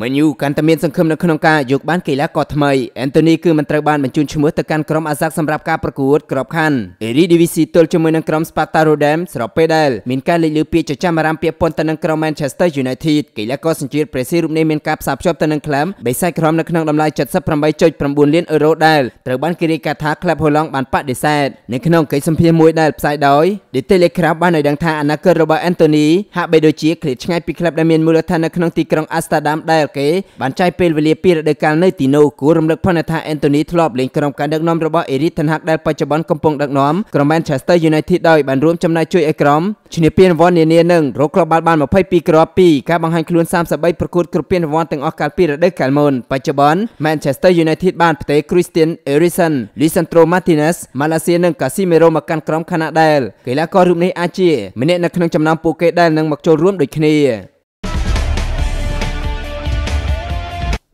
មែនយូកាន់តែមានសង្ឃឹមនៅក្នុងការយកបានកីឡាករថ្មីអែនតូនីគឺមិនត្រូវបានបញ្ជូនឈ្មោះទៅកាន់ក្រុមអាសាក់សម្រាប់ការប្រកួតក្របខ័ណ្ឌអេរីឌីវីស៊ីទល់ជាមួយនឹងក្រុម Sparta Rotterdam ស្របពេលដែលមានការលេចលឺពាក្យចចាមអារ៉ាមពាក់ព័ន្ធទៅនឹងក្រុម Manchester United កីឡាករសញ្ជាតិប្រេស៊ីរូបនេះមានការផ្សារភ្ជាប់ទៅនឹងក្លឹបបេសាយក្រុមនៅក្នុងតម្លៃ78.9លានអឺរ៉ូដែលត្រូវបានគេរាយការណ៍ថាក្លឹបហូឡង់បានបដិសេធនៅក្នុងកិច្ចសម្ភាសន៍មួយដែលផ្សាយដោយ The Telegraph បានឲ្យដឹងថាអនាគតរបស់អែនតូនីហាក់បីដូចជាឃ្លាតឆ្ងាយពីក្លឹបដែលមានមូលដ្ឋាននៅក្នុងទីក្រុង Amsterdam ដែលដែលគេបានចាយពេលវេលាពីរដូវកាលនៅទីនោះគួររំលឹកផងថាអេនតូនីធ្លាប់លេងក្រុមការដឹកនាំរបស់អេរីថនហាក់ដែលបច្ចុប្បន្នកំពុងដឹកនាំក្រុម Manchester United ដោយបានរួមចំណែកជួយឲ្យក្រុមឈ្នះពានរង្វាន់នានានិងរកគ្រាប់បាល់បាន22គ្រាប់ពីការបង្ហាញខ្លួន33ប្រកួតគ្រប់ពានរង្វាន់ទាំងអស់កាលពីរដូវកាលមុនបច្ចុប្បន្ន Manchester United បានផ្ទេរ Christian Eriksen, Lisandro Martinez, Malacia និង Casemiro មកកាន់ក្រុមខណៈដែលកីឡាកររូបនេះអាចជាម្នាក់នៅក្នុងចំណោមពួកគេដែលនឹងមកចូលរួមដូចគ្នា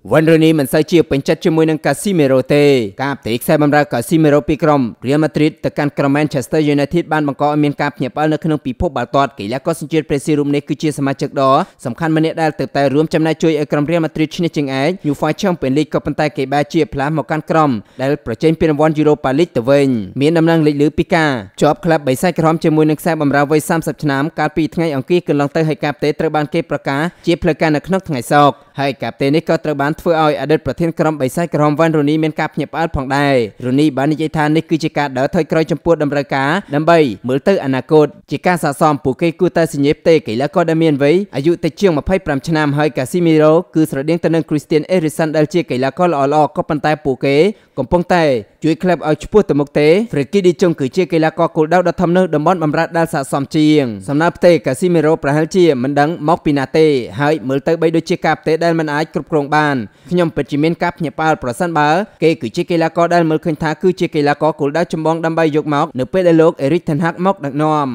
វ៉ាន់រូនីមិនសូវជាពេញចិត្តជាមួយនឹងកាស៊ីមេរ៉ូទេការផ្ទេរខ្សែបម្រើកាស៊ីមេរ៉ូពីក្រុម Real Madrid ទៅកាន់ក្រុម Manchester United បានបង្កឲ្យមានការភ្ញាក់ផ្អើលនៅក្នុងពិភពបាល់ទាត់កីឡាករសញ្ជាតិប្រេស៊ីលរូបនេះគឺជាសមាជិកដ៏សំខាន់ម្នាក់ដែលទៅតែរួមចំណែកជួយឲ្យក្រុម Real Madrid ឈ្នះជាងឯង UEFA Champions League ក៏ប៉ុន្តែគេបែរជាផ្លាស់មកកាន់ក្រុមដែលប្រជែងពានរង្វាន់ Europa League ទៅវិញមានដំណឹងលេចលឺពីការជាប់ក្លឹបបិសាចក្រមជាមួយនឹងខ្សែបម្រើវ័យ30ឆ្នាំកាលពីថ្ងៃអង្គារកន្លងទៅហើយការផ្ទេរត្រូវបានគេប្រកាសជាផ្លូវការនៅក្នុងថ្ងៃសុក្រហើយការផ្ទេរនេះក៏ត្រូវបានបានធ្វើឲ្យអតីតប្រធានក្រុមបិសាចក្រមវ៉ាន់រូនីមានការភ្ញាក់ផ្អើលផងដែររូនីបាននិយាយថានេះគឺជាការដើរថយក្រោយចំពោះតម្រូវការដើម្បីមើលទៅអនាគតជាការស័ក្តិសមពួកគេគួរតែសញ្ញាផ្ទេកីឡាករដែលមានវ័យអាយុតិចជាង25ឆ្នាំហើយកាស៊ីមីរ៉ូគឺស្រដៀងទៅនឹងគ្រីស្ទៀនអេរីសាន់ដែលជាកីឡាករល្អៗក៏ប៉ុន្តែពួកគេកំពុងតែជួយក្លែបឲ្យឈ្មោះទៅមុខទេ Frenkie de Jong គឺជាកីឡាករគោលដៅដ៏ធំនៅតំបន់បម្រើដែលស័ក្តិសមជាងសំណើផ្ទេ Casemiro ប្រហែលជាមិនដឹងមកពីណាទេហើយមើលទៅបីដូចជាការផ្ទេដែលមិនអាចគ្រប់គ្រងបានខ្ញុំពិតជាមានការភ្ញាក់ផ្អើលប្រសិនបើគេគឺជាកីឡាករដែលមើលឃើញថាគឺជាកីឡាករគោលដៅចម្បងដើម្បីយកមកនៅពេលដែលលោក Erik ten Hag មកដឹកនាំ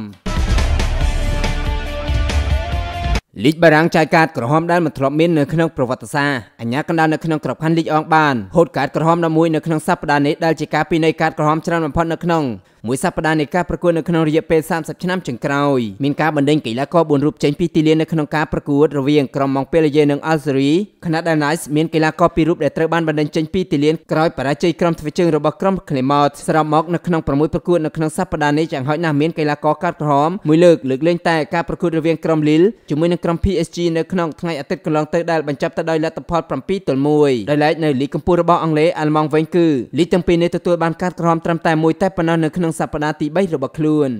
លីកបារាំងចាយកាតក្រហមដែលមិនធ្លាប់មាននៅក្នុងប្រវត្តិសាស្ត្រអញ្ញាកណ្ដាលនៅក្នុងក្របខ័ណ្ឌលីកអងបានហូតកាតក្រហម11នៅក្នុងសប្តាហ៍នេះដែលជាការពីនៃកាតក្រហមច្រើនបំផុតនៅក្នុងមួយសប្តាហ៍នៃការប្រកួតនៅក្នុងរយៈពេល30ឆ្នាំចុងក្រោយមានការបណ្ដេញកីឡាករ4រូបចេញពីទីលាននៅក្នុងការប្រកួតរវាងក្រុមម៉ង់ពេលយេនិងអាល់សេរីខណៈដែល Nice មានកីឡាករ2រូបដែលត្រូវបានបណ្ដេញចេញពីទីលានក្រោយបរាជ័យក្រុមធ្វើជើងរបស់ក្រុម Clement ស្របមកនៅក្នុង6ប្រកួតនៅក្នុងសប្តាហ៍នេះយ៉ាងហោចណាស់មានកីឡាករកាត់ក្រហមមួយលើកលើកលែងតែការប្រកួតរវាងក្រុម Lille ជាមួយនឹងក្រុម PSG នៅក្នុងថ្ងៃអាទិត្យកន្លងទៅដែលបញ្ចប់ទៅដោយលទ្ធផល7ទល់1ដោយឡែកនៅលីកកំពូលរបស់អង់គ្លេសអាល្លឺម៉ង់វិញគឺលីកទាំងពីរនេះទទួលបានការក្រហមត្រឹមតែមួយតែប៉ុណ្ណោះនៅក្នុងសប្តាហ៍ទី3របស់ខ្លួន។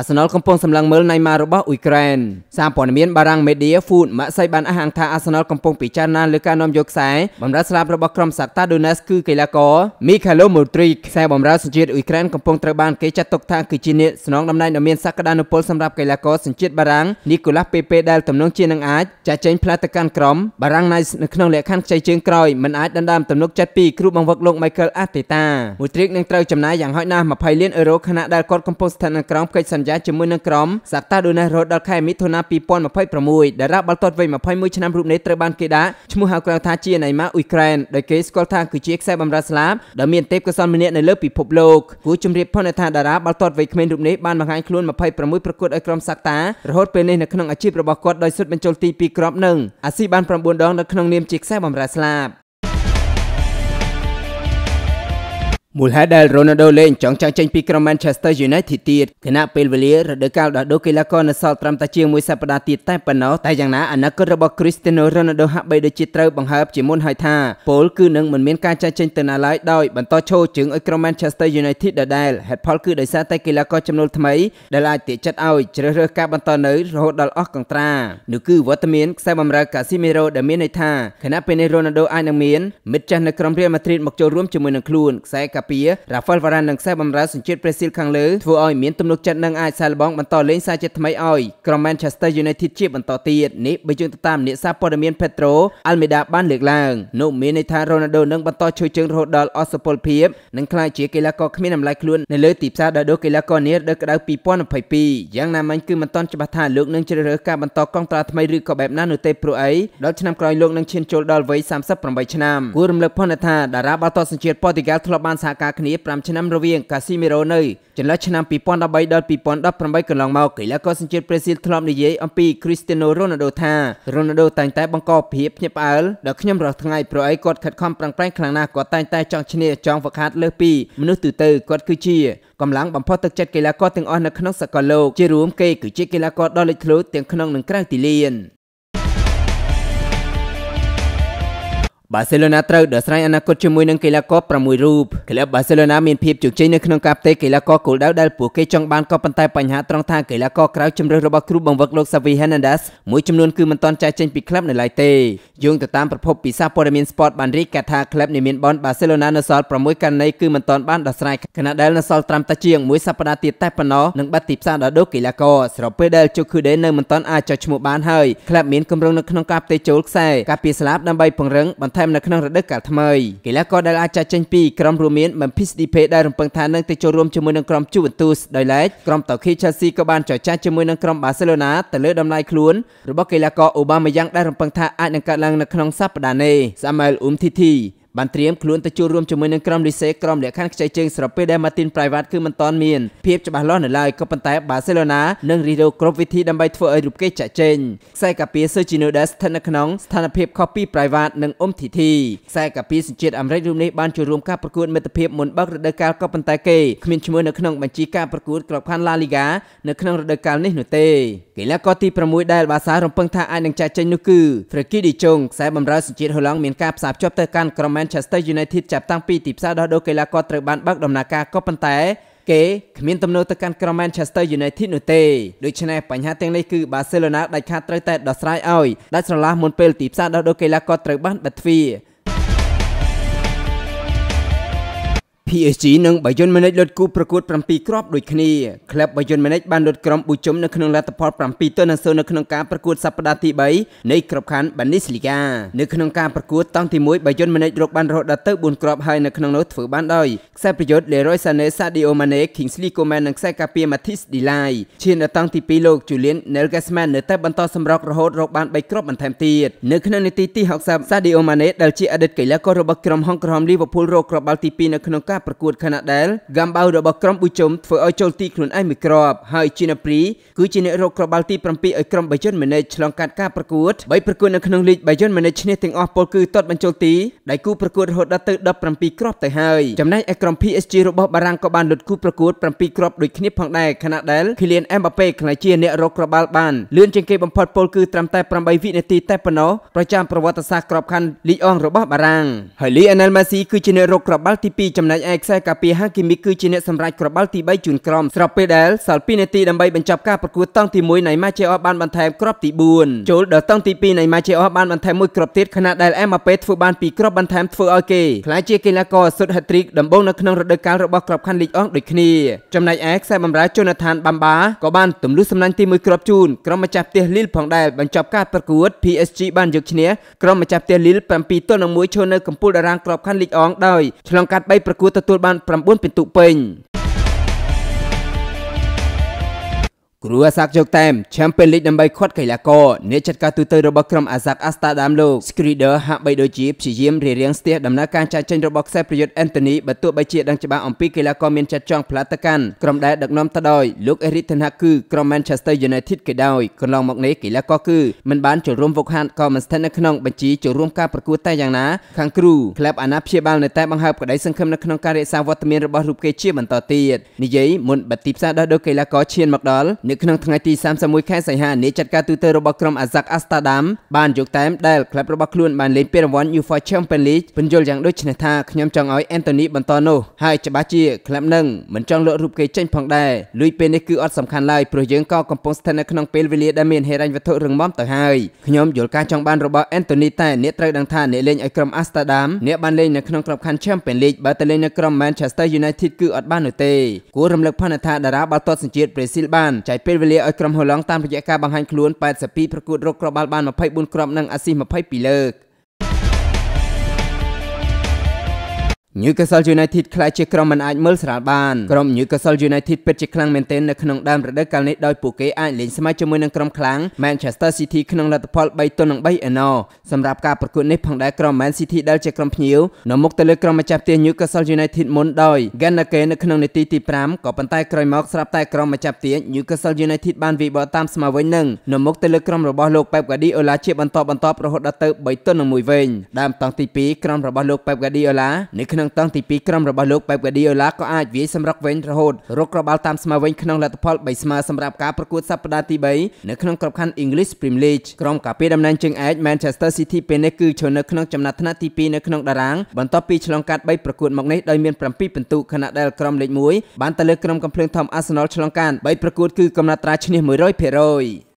អាសនលកំពុងសម្លឹងមើលណៃម៉ារបស់អ៊ុយក្រែនសារព័ត៌មានបារាំង Media Food ម៉ាក់សៃបានអះអាងថាអាសនលកំពុងពិចារណាលើការនាំយកខ្សែបម្រើស្លាបរបស់ក្រុមសាក់តាដូណេសគឺកីឡាករ Mikhailo Mudrik ខ្សែបម្រើសញ្ជាតិអ៊ុយក្រែនកំពុងត្រូវបានគេចាត់ទុកថាគឺជាអ្នកស្នងតំណែងដ៏មានសក្តានុពលសម្រាប់កីឡាករសញ្ជាតិបារាំង Nicolas Pepe ដែលទំនងជានឹងអាចចាក់ចែងផ្លាទៅកាន់ក្រុមបារាំងណៃនៅក្នុងលក្ខខណ្ឌខ្ចីជើងក្រោយមិនអាចដណ្ដើមទំនុកចិត្តពីគ្រូបង្វឹកលោក Michael Arteta មួយត្រីកនឹងត្រូវចំណាយយ៉ាងហោចណាស់20លានអឺរ៉ូខណៈដែលគាត់កំពុងស្ថិតនៅក្រោមកិច្ចសន្យាញ្ញាជាមួយនឹងក្រុមសាក់តាដូណេសរហូតដល់ខែមិថុនា2026តារាបាល់ទាត់វ័យ21ឆ្នាំរូបនេះត្រូវបានគេដាក់ឈ្មោះហៅក្រៅថាជាណៃម៉ាអ៊ុយក្រែនដោយគេស្គាល់ថាគឺជាខ្សែបម្រើស្លាបដ៏មានទេពកោសល្យម្នាក់នៅលើពិភពលោកគូជំរាបផងថាតារាបាល់ទាត់វ័យក្មេងរូបនេះបានបង្ហាញខ្លួន26ប្រកួតឲ្យក្រុមសាក់តារហូតពេលនេះនៅក្នុងអាជីពរបស់គាត់ដោយសុទ្ធបញ្ចូលទី2គ្រាប់និងអាស៊ីបាន9ដងនៅក្នុងនាមជាខ្សែបម្រើស្លាបមូលហេតុដែល Ronaldo លេងចង់ចាញ់ចេញពីក្រុម Manchester United ទៀតគណៈពេលវេលារដូវកាលដោះដូរកីឡាករនៅសល់ត្រឹមតែជាមួយសប្តាហ៍ទៀតតែប៉ុណ្ណោះតែយ៉ាងណាអនាគតរបស់ Cristiano Ronaldo ហាក់បីដូចជាត្រូវបង្ហើបជាមុនហើយថាពលគឺនឹងមិនមានការចាញ់ចេញទៅណាឡើយដោយបន្តឈរជើងឲ្យក្រុម Manchester United ដដែលហេតុផលគឺដោយសារតែកីឡាករចំនួនថ្មីដែលអាចទាក់ចិត្តឲ្យជ្រើសរើសការបន្តនៅរហូតដល់អស់កន្ត្រានោះគឺវត្តមានខ្សែបម្រើ Casemiro ដែលមានន័យថាគណៈពេលនេះ Ronaldo អាចនឹងមានមិត្តចាស់នៅក្រុម Real Madrid មកចូលរួមជាមួយនឹងខ្លួនខ្សែកាពី Rafael Varane និងខ្សែបម្រើសញ្ជាតិប្រេស៊ីលខាងលើធ្វើឲ្យមានទំនុកចិត្តនឹងអាចសាឡបងបន្តលេងសារជាថ្មីឲ្យក្រុម Manchester United ជាបន្តទៀតនេះបើយើងទៅតាមអ្នកសារព័ត៌មាន Petro Almeida បានលើកឡើងនោះមានន័យថា Ronaldo នឹងបន្តជួយជើងរហូតដល់អសពលភាពនិងក្លាយជាកីឡាករគ្មានតម្លៃខ្លួននៅលើទីផ្សារដោយដូកីឡាករនារដូវក្តៅ2022យ៉ាងណាមិញគឺមិនទាន់ច្បាស់ថាលោកនឹងជ្រើសរើសការបន្តកងត្រាថ្មីឬក៏បែបណានោះទេព្រោះអីដល់ឆ្នាំក្រោយលោកនឹងឈានចូលដល់វ័យ38ឆ្នាំគួររំលឹកផងថាតារាបាល់ទាត់សញ្ជាតិប៉ូទុយហ្គាល់ធ្លាប់បានសហសហការគ្នា5ឆ្នាំរវាងកាស៊ីមីរ៉ូនៅចន្លោះឆ្នាំ2013ដល់2018កន្លងមកកីឡាករសញ្ជាតិប្រេស៊ីលធ្លាប់និយាយអំពី Cristiano Ronaldo ថារ៉ូណាល់ដូតែងតែបង្កភាពភ្ញាក់ផ្អើលដល់ខ្ញុំរាល់ថ្ងៃព្រោះអីគាត់ខិតខំប្រឹងប្រែងខ្លាំងណាស់គាត់តែងតែចង់ឈ្នះចង់ហ្វឹកហាត់លើសពីមនុស្សទូទៅគាត់គឺជាកម្លាំងបំផុសទឹកចិត្តកីឡាករទាំងអស់នៅក្នុងសកលលោកជារួមគេគឺជាកីឡាករដ៏លេចធ្លោទាំងក្នុងនិងក្រៅទីលានបាសេឡូណាត្រូវដោះស្រាយអនាគតជាមួយនឹងកីឡាករ6រូបក្លឹបបាសេឡូណាមានភាពជោគជ័យនៅក្នុងការផ្ទេរកីឡាករគោលដៅដែលពួកគេចង់បានក៏ប៉ុន្តែបញ្ហាត្រង់ថាកីឡាករក្រៅជំរើសរបស់គ្រូបង្វឹកលោក Xavi Hernandez មួយចំនួនគឺមិនទាន់ចាស់ចេញពីក្លឹបនៅឡើយទេយោងទៅតាមប្រភពពីសារព័ត៌មាន Sport បានរាយការណ៍ថាក្លឹបនៃមានបនបាសេឡូណានៅសល់6ករណីគឺមិនទាន់បានដោះស្រាយខណៈដែលនៅសល់ត្រាំតែជាងមួយសប្តាហ៍ទៀតតែប៉ុណ្ណោះនឹងបាត់ទីផ្សារដល់ដូកីឡាករស្របពេលដែលជូគូដេនៅមិនទាន់អាចចុះឈ្មោះបានហើយក្លឹបមានគម្រោងនៅក្នុងការផ្ទេរចូលខ្សែការពីស្លាប់ដើម្បីពង្រឹងបន្ថែមមនៅក្នុងរដូវកាលថ្មីកីឡាករដែលអាចចាក់ចេញពីក្រុមរួមមាន Memphis Depay ដែលរំពឹងថានឹងទៅចូលរួមជាមួយនឹងក្រុម Juventus ដោយឡែកក្រុម Turkey Chelsea ក៏បានចរចាជាមួយនឹងក្រុម Barcelona ទៅលើតម្លៃខ្លួនរបស់កីឡាករ Aubameyang ដែលរំពឹងថាអាចនឹងកើតឡើងនៅក្នុងសប្តាហ៍នេះ Samuel Umtiti បានត្រៀមខ្លួនទៅចូលរួមជាមួយនឹងក្រុមលីសេក្រុមលក្ខខណ្ឌខ្ចីជើងស្របពេលដែល Martin Private គឺមិនទាន់មានភាពច្បាស់លាស់នៅឡើយក៏ប៉ុន្តែ Barcelona នឹងរីរោគ្រប់វិធីដើម្បីធ្វើឲ្យរូបគេចាក់ចេញខ្សែកាពី Sergio Des ស្ថិតនៅក្នុងស្ថានភាពខុសពី Private និង UMTT ខ្សែកាពីសញ្ជាតិអាមេរិករូបនេះបានចូលរួមការប្រកួតមិត្តភាពមុនបើករដូវកាលក៏ប៉ុន្តែគេគ្មានឈ្មោះនៅក្នុងបញ្ជីការប្រកួតក្របខ័ណ្ឌ La Liga នៅក្នុងរដូវកាលនេះនោះទេកីឡាករទី6ដែលបាសារំពឹងថាអាចនឹងចាក់ចេញនោះគឺ Frenkie de Jong ខ្សែបម្រើសញ្ជាតិហូឡង់មានការផ្សារភ្ជាប់ទៅកាន់ក្រុម Manchester United ចាប់តាំងពីទីផ្សារដោះដូរកីឡាករត្រូវបានបើកដំណើរការក៏ប៉ុន្តែគេគ្មានទំនោរទៅកាន់ក្រុម Manchester United នោះទេដូច្នេះបញ្ហាទាំងនេះគឺ Barcelona ដាច់ខាតត្រូវតែដោះស្រាយឲ្យដាច់ស្រឡះមុនពេលទីផ្សារដោះដូរកីឡាករត្រូវបានបិទទ្វារ PSG និង Bayern Munich លុតគូប្រកួត7គ្រាប់ដូចគ្នា Club Bayern Munich បានលុតក្រុមប៊ូជុំនៅក្នុងលទ្ធផល7ទៅ0នៅក្នុងការប្រកួតសប្តាហ៍ទី3នៃក្របខ័ណ្ឌ Bundesliga នៅក្នុងការប្រកួតតង់ទី1 Bayern Munich រកបានរហូតដល់ទៅ4គ្រាប់ហើយនៅក្នុងនោះធ្វើបានដោយខ្សែប្រយុទ្ធ Leroy Sané Sadio Mane Kingsley Coman និងខ្សែការពារ Mathis Delay ឈានដល់តង់ទី2លោក Julian Nagelsmann នៅតែបន្តសម្រុករហូតរកបាន3គ្រាប់បន្ថែមទៀតនៅក្នុងនាទីទី60 Sadio Mane ដែលជាអតីតកីឡាកររបស់ក្រុមហុងក្រហម Liverpool រកគ្រាប់បាល់ទី2នៅក្នុងការការប្រកួតខណៈដែលហ្គាំបៅរបស់ក្រុមប៊ូជុំធ្វើឲ្យចូលទីខ្លួនឯងមួយគ្រាប់ហើយជីណាព្រីគឺជាអ្នករកគ្រាប់បាល់ទី7ឲ្យក្រុមបៃយិនម៉េណេតឆ្លងកាត់ការប្រកួត3ប្រកួតនៅក្នុងលីកបៃយិនម៉េណេតឈ្នះទាំងអស់ពលគឺទាត់បញ្ចូលទីដែលគូប្រកួតរហូតដល់ទៅ17គ្រាប់ទៅហើយចំណែកឯក្រុម PSG របស់បារាំងក៏បានលុតគូប្រកួត7គ្រាប់ដូចគ្នាផងដែរខណៈដែល Kylian Mbappe ក្លាយជាអ្នករកគ្រាប់បាល់បានលឿនជាងគេបំផុតពលគឺត្រឹមតែ8វិនាទីតែប៉ុណ្ណោះប្រចាំប្រវត្តិសាស្ត្រក្របខ័ណ្ឌលីកអងរបស់បារាំងហើយ Lionel Messi គឺជាអ្នករកគ្រាប់បាល់ទី2ចំណែកឯឯកខ្សែការពារហាគីមីគឺជាអ្នកសម្រេចក្របាល់ទី3ជូនក្រុមស្របពេលដែលសល់2នាទីដើម្បីបញ្ចប់ការប្រកួតតង់ទី1នៃ Manchester បានបន្ថែមគ្រាប់ទី4ចូលដល់តង់ទី2នៃ Manchester បានបន្ថែមមួយគ្រាប់ទៀតខណៈដែល Mbappe ធ្វើបាន2គ្រាប់បន្ថែមធ្វើឲ្យគេក្លាយជាកីឡាករសុទ្ធ hat-trick ដំបូងនៅក្នុងរដូវកាលរបស់ក្របខ័ណ្ឌលីកអង់ដូចគ្នាចំណែកឯខ្សែបម្រើ Jonathan Bamba ក៏បានទម្លុះសំណាញ់ទី1គ្រាប់ជូនក្រុមម្ចាស់ផ្ទះ Lille ផងដែរបញ្ចប់ការប្រកួត PSG បានយកឈ្នះក្រុមម្ចាស់ផ្ទះ Lille 7ទល់នឹង1ឈរនៅកំពូលតារាងក្របខ័ណ្ឌលីកអង់ដោយឆ្លងកាត់3ប្រកួតទទួលបាន9ពិន្ទុពេញ។គ្រូអាសាក់ជោគតែមឆេមពេលលីកដើម្បីខាត់កីឡាករអ្នកចាត់ការទូទៅរបស់ក្រុមអាសាក់អាស្តាដាមលោក Skrider ហាក់បីដូចជាព្យាយាមរៀបរៀងស្ទះដំណើរការចាត់ចែងរបស់ខ្សែប្រយុទ្ធ Anthony បើទោះបីជាដឹងច្បាស់អំពីកីឡាករមានចាត់ចង់ផ្លាតទៅកាន់ក្រុមដែលដឹកនាំទៅដោយលោក Eric Ten Hag គឺក្រុម Manchester United ក៏ដោយកន្លងមកនេះកីឡាករគឺមិនបានចូលរួមវឹកហាត់ក៏មិនស្ថិតនៅក្នុងបញ្ជីចូលរួមការប្រកួតតែយ៉ាងណាខាងគ្រូក្លឹបអាណាព្យាបាលនៅតែបង្ហើបក្តីសង្ឃឹមនៅក្នុងការរក្សាវត្តមានរបស់រូបគេជាបន្តទៀតនិយាយមុនបទីផ្សារដោះដូរកីឡាករឈានមកដល់នៅក្នុងថ្ងៃទី31ខែសីហានេះចាត់ការទូទៅរបស់ក្រុមអាហ្សាក់អាស្តាដាមបានយកតែមដែលក្លឹបរបស់ខ្លួន បានលេងពានរង្វាន់ UEFA Champions League ពន្យល់យ៉ាងដូចនេះថាខ្ញុំចង់ឲ្យ Anthony បន្តនោះហើយច្បាស់ជាក្លឹបនឹងមិនចង់លក់រូបគេចេញផងដែរលួយពេលនេះគឺអត់សំខាន់ឡើយព្រោះយើងក៏កំពុងស្ថិតនៅក្នុងពេលវេលាដែលមានហេរ៉ាញ់វត្ថុរឹងមាំទៅហើយខ្ញុំយល់ការចង់បានរបស់ Anthony តែអ្នកត្រូវដឹងថាអ្នកលេងឲ្យក្រុម Amsterdam អ្នកបានលេងនៅក្នុងក្របខ័ណ្ឌ Champions League បើទៅលេងនៅក្រុម Manchester United គឺអត់បាននោះទេគួររំលឹកផងថាតារាបាល់ទាត់សញ្ជាតិប្រេស៊ីលបានចែកចពេលវេលាឲ្យក្រុមហូឡង់តាមរយៈការបង្ហាញខ្លួន82ប្រកួតរកគ្រាប់បាល់បាន24គ្រាប់និងអាស៊ី22លើក។ Newcastle United ខ្លាចជាក្រុមមិនអាចមើលស្រាលបានក្រុម Newcastle United ពិតជាខ្លាំងមែនទែននៅក្នុងដើមរដូវកាលនេះដោយពួកគេអាចលេងស្មើជាមួយនឹងក្រុមខ្លាំង Manchester City ក្នុងលទ្ធផល3ទល់នឹង3អេណូសម្រាប់ការប្រកួតនេះផងដែរក្រុម Man City ដែលជាក្រុមភ្ញៀវនៅមុខទៅលើក្រុមម្ចាស់ផ្ទះ Newcastle United មុនដោយ Gareth Bale នៅក្នុងនាទីទី5ក៏ប៉ុន្តែក្រោយមកស្រាប់តែក្រុមម្ចាស់ផ្ទះ Newcastle United បានវាយបកតាមស្មើវិញនឹងនៅមុខទៅលើក្រុមរបស់លោក Pep Guardiola ជាបន្តបន្ទាប់រហូតដល់ទៅ3ទល់នឹង1វិញដើមតង់ទី2ក្រុមរបស់លោក Pep Guardiola នៅក្នុងក្នុងតង់ទី2ក្រុមរបស់លោកបែបកាឌីអូឡាក៏អាចវាយសម្រុកវិញរហូតរកក្បាលតាមស្មើវិញក្នុងលទ្ធផល3ស្មើសម្រាប់ការប្រកួតសប្តាហ៍ទី3នៅក្នុងក្របខ័ណ្ឌ English Premier League ក្រុមការពារតំណែងជើងឯក Manchester City ពេលនេះគឺឈរនៅក្នុងចំណាត់ថ្នាក់ទី2នៅក្នុងតារាងបន្ទាប់ពីឆ្លងកាត់3ប្រកួតមកនេះដោយមាន7ពិន្ទុខណៈដែលក្រុមលេខ1បានទៅលើក្រុមកំភ្លើងធំ Arsenal ឆ្លងកាត់3ប្រកួតគឺកំណត់ត្រាឈ្នះ100%